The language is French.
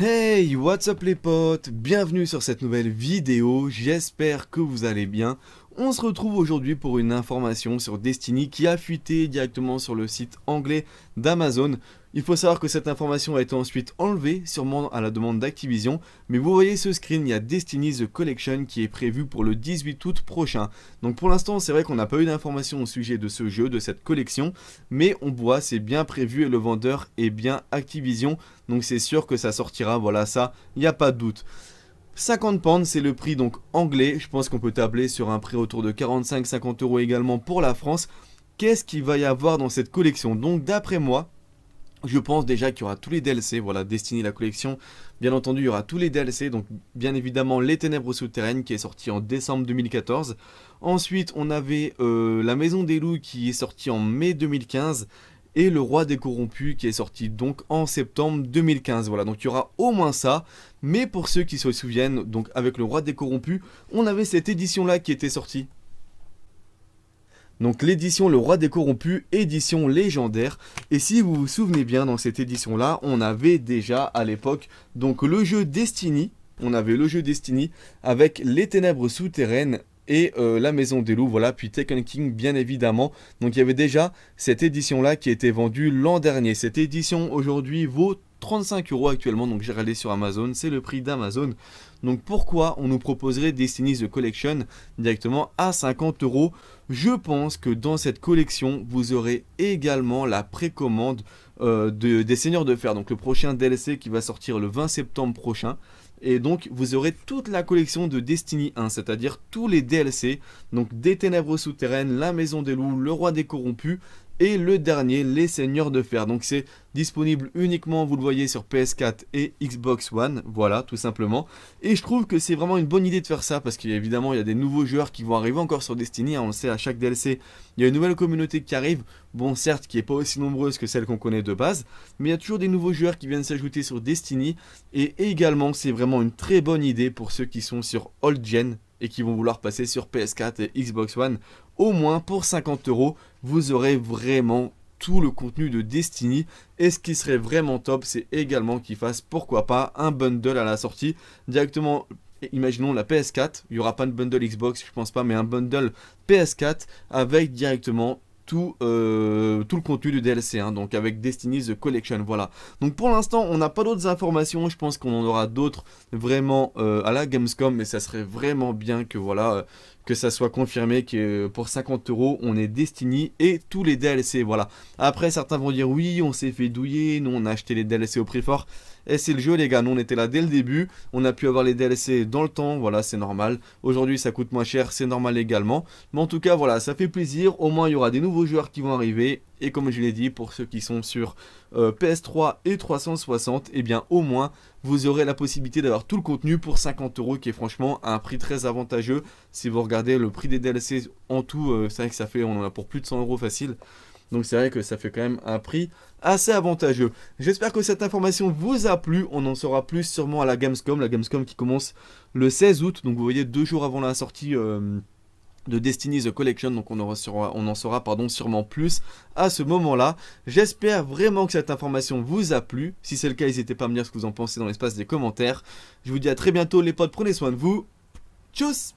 Hey, what's up les potes Bienvenue sur cette nouvelle vidéo, j'espère que vous allez bien. On se retrouve aujourd'hui pour une information sur Destiny qui a fuité directement sur le site anglais d'Amazon. Il faut savoir que cette information a été ensuite enlevée, sûrement à la demande d'Activision, mais vous voyez ce screen, il y a Destiny The Collection qui est prévu pour le 18 août prochain. Donc pour l'instant, c'est vrai qu'on n'a pas eu d'informations au sujet de ce jeu, de cette collection, mais on voit, c'est bien prévu et le vendeur est bien Activision, donc c'est sûr que ça sortira, voilà ça, il n'y a pas de doute. 50 pounds, c'est le prix donc anglais. Je pense qu'on peut tabler sur un prix autour de 45-50 euros également pour la France. Qu'est-ce qu'il va y avoir dans cette collection Donc d'après moi, je pense déjà qu'il y aura tous les DLC, voilà, destiné la collection. Bien entendu, il y aura tous les DLC, donc bien évidemment Les Ténèbres Souterraines qui est sorti en décembre 2014. Ensuite, on avait euh, La Maison des Loups qui est sorti en mai 2015 et Le Roi des Corrompus qui est sorti donc en septembre 2015. Voilà, donc il y aura au moins ça. Mais pour ceux qui se souviennent, donc avec Le Roi des Corrompus, on avait cette édition-là qui était sortie. Donc l'édition Le Roi des Corrompus, édition légendaire. Et si vous vous souvenez bien, dans cette édition-là, on avait déjà à l'époque donc le jeu Destiny. On avait le jeu Destiny avec les ténèbres souterraines et euh, La Maison des Loups, voilà, puis Taken King bien évidemment. Donc il y avait déjà cette édition-là qui était vendue l'an dernier. Cette édition aujourd'hui vaut 35 euros actuellement, donc j'ai regardé sur Amazon, c'est le prix d'Amazon. Donc pourquoi on nous proposerait Destiny's The Collection directement à 50 euros Je pense que dans cette collection, vous aurez également la précommande euh, des Seigneurs de Fer, donc le prochain DLC qui va sortir le 20 septembre prochain. Et donc vous aurez toute la collection de Destiny 1, c'est-à-dire tous les DLC, donc des ténèbres souterraines, la maison des loups, le roi des corrompus, et le dernier, Les Seigneurs de Fer. Donc c'est disponible uniquement, vous le voyez, sur PS4 et Xbox One. Voilà, tout simplement. Et je trouve que c'est vraiment une bonne idée de faire ça parce qu'évidemment, il y a des nouveaux joueurs qui vont arriver encore sur Destiny. Hein, on le sait, à chaque DLC, il y a une nouvelle communauté qui arrive. Bon, certes, qui n'est pas aussi nombreuse que celle qu'on connaît de base, mais il y a toujours des nouveaux joueurs qui viennent s'ajouter sur Destiny. Et également, c'est vraiment une très bonne idée pour ceux qui sont sur Old Gen et qui vont vouloir passer sur PS4 et Xbox One, au moins pour 50 euros, vous aurez vraiment tout le contenu de Destiny. Et ce qui serait vraiment top, c'est également qu'ils fassent, pourquoi pas, un bundle à la sortie directement imaginons la PS4, il n'y aura pas de bundle Xbox, je pense pas, mais un bundle PS4 avec directement euh, tout, le contenu du DLC, 1 hein, donc avec Destiny's The Collection, voilà. Donc pour l'instant, on n'a pas d'autres informations, je pense qu'on en aura d'autres vraiment euh, à la Gamescom, mais ça serait vraiment bien que, voilà, que ça soit confirmé que pour 50 euros on est Destiny et tous les DLC. Voilà. Après certains vont dire oui on s'est fait douiller, nous on a acheté les DLC au prix fort. Et c'est le jeu les gars, nous on était là dès le début, on a pu avoir les DLC dans le temps, voilà c'est normal. Aujourd'hui ça coûte moins cher, c'est normal également. Mais en tout cas voilà, ça fait plaisir, au moins il y aura des nouveaux joueurs qui vont arriver et comme je l'ai dit, pour ceux qui sont sur euh, PS3 et 360, et eh bien au moins vous aurez la possibilité d'avoir tout le contenu pour 50 euros qui est franchement un prix très avantageux. Si vous regardez le prix des DLC en tout, euh, c'est vrai que ça fait, on en a pour plus de 100 euros facile. Donc c'est vrai que ça fait quand même un prix assez avantageux. J'espère que cette information vous a plu. On en saura plus sûrement à la Gamescom. La Gamescom qui commence le 16 août. Donc vous voyez deux jours avant la sortie euh, de Destiny The Collection, donc on, en saura pardon, sûrement plus à ce moment-là. J'espère vraiment que cette information vous a plu. Si c'est le cas, n'hésitez pas à me dire ce que vous en pensez dans l'espace des commentaires. Je vous dis à très bientôt les potes, prenez soin de vous. Tchuss